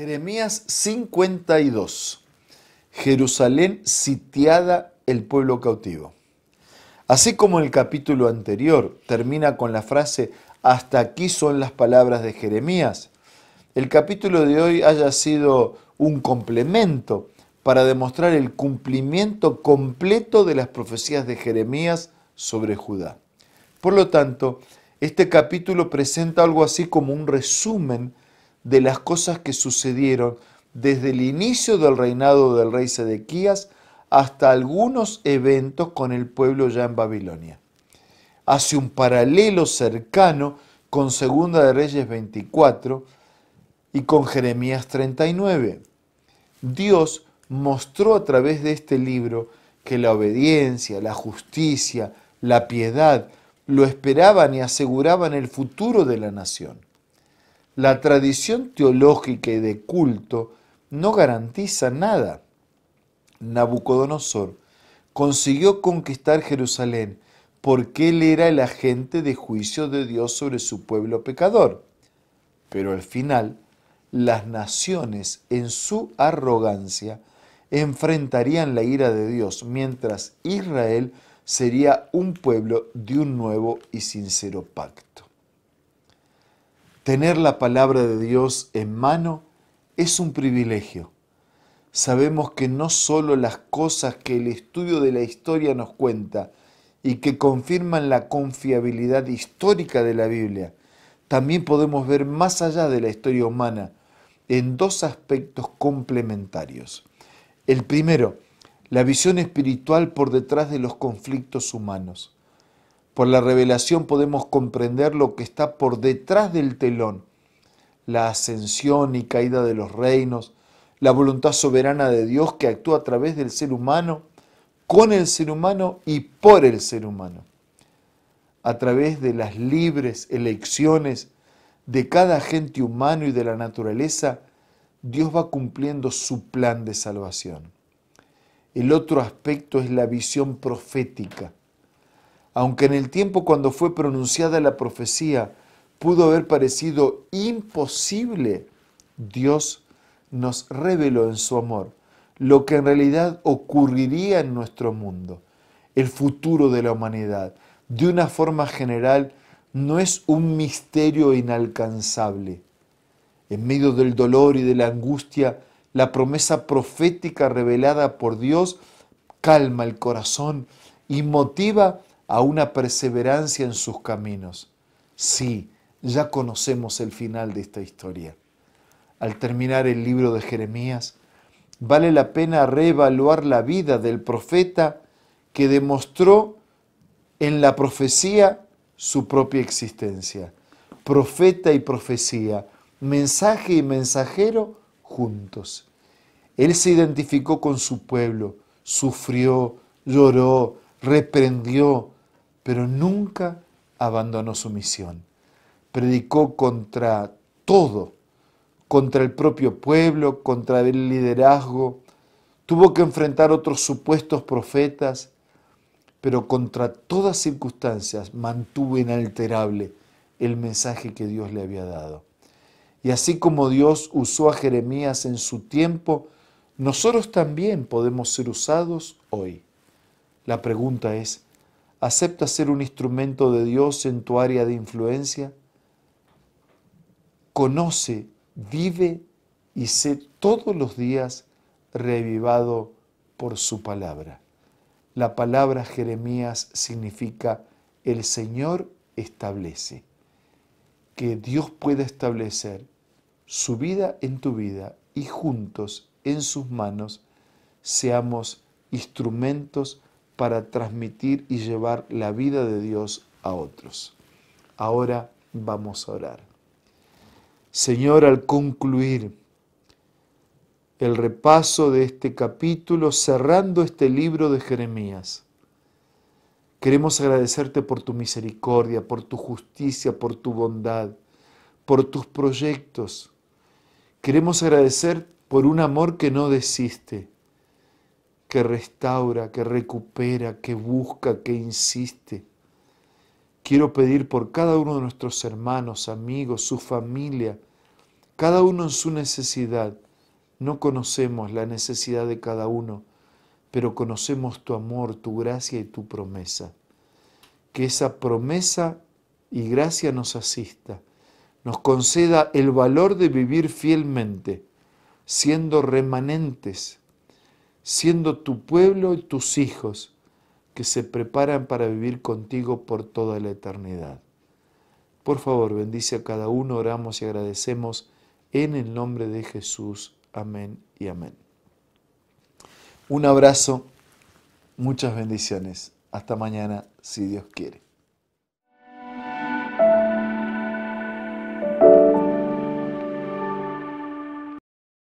Jeremías 52. Jerusalén sitiada, el pueblo cautivo. Así como el capítulo anterior termina con la frase hasta aquí son las palabras de Jeremías, el capítulo de hoy haya sido un complemento para demostrar el cumplimiento completo de las profecías de Jeremías sobre Judá. Por lo tanto, este capítulo presenta algo así como un resumen de las cosas que sucedieron desde el inicio del reinado del rey Sedequías hasta algunos eventos con el pueblo ya en Babilonia. Hace un paralelo cercano con Segunda de Reyes 24 y con Jeremías 39. Dios mostró a través de este libro que la obediencia, la justicia, la piedad lo esperaban y aseguraban el futuro de la nación la tradición teológica y de culto no garantiza nada. Nabucodonosor consiguió conquistar Jerusalén porque él era el agente de juicio de Dios sobre su pueblo pecador. Pero al final, las naciones en su arrogancia enfrentarían la ira de Dios, mientras Israel sería un pueblo de un nuevo y sincero pacto. Tener la palabra de Dios en mano es un privilegio. Sabemos que no solo las cosas que el estudio de la historia nos cuenta y que confirman la confiabilidad histórica de la Biblia, también podemos ver más allá de la historia humana en dos aspectos complementarios. El primero, la visión espiritual por detrás de los conflictos humanos. Por la revelación podemos comprender lo que está por detrás del telón, la ascensión y caída de los reinos, la voluntad soberana de Dios que actúa a través del ser humano, con el ser humano y por el ser humano. A través de las libres elecciones de cada agente humano y de la naturaleza, Dios va cumpliendo su plan de salvación. El otro aspecto es la visión profética aunque en el tiempo cuando fue pronunciada la profecía pudo haber parecido imposible, Dios nos reveló en su amor lo que en realidad ocurriría en nuestro mundo, el futuro de la humanidad. De una forma general, no es un misterio inalcanzable. En medio del dolor y de la angustia, la promesa profética revelada por Dios calma el corazón y motiva a una perseverancia en sus caminos. Sí, ya conocemos el final de esta historia. Al terminar el libro de Jeremías, vale la pena reevaluar la vida del profeta que demostró en la profecía su propia existencia. Profeta y profecía, mensaje y mensajero juntos. Él se identificó con su pueblo, sufrió, lloró, reprendió, pero nunca abandonó su misión. Predicó contra todo, contra el propio pueblo, contra el liderazgo. Tuvo que enfrentar otros supuestos profetas, pero contra todas circunstancias mantuvo inalterable el mensaje que Dios le había dado. Y así como Dios usó a Jeremías en su tiempo, nosotros también podemos ser usados hoy. La pregunta es, acepta ser un instrumento de Dios en tu área de influencia? Conoce, vive y sé todos los días revivado por su palabra. La palabra Jeremías significa el Señor establece. Que Dios pueda establecer su vida en tu vida y juntos en sus manos seamos instrumentos para transmitir y llevar la vida de Dios a otros. Ahora vamos a orar. Señor, al concluir el repaso de este capítulo, cerrando este libro de Jeremías, queremos agradecerte por tu misericordia, por tu justicia, por tu bondad, por tus proyectos. Queremos agradecer por un amor que no desiste que restaura, que recupera, que busca, que insiste. Quiero pedir por cada uno de nuestros hermanos, amigos, su familia, cada uno en su necesidad. No conocemos la necesidad de cada uno, pero conocemos tu amor, tu gracia y tu promesa. Que esa promesa y gracia nos asista, nos conceda el valor de vivir fielmente, siendo remanentes siendo tu pueblo y tus hijos que se preparan para vivir contigo por toda la eternidad. Por favor, bendice a cada uno, oramos y agradecemos en el nombre de Jesús. Amén y amén. Un abrazo, muchas bendiciones. Hasta mañana, si Dios quiere.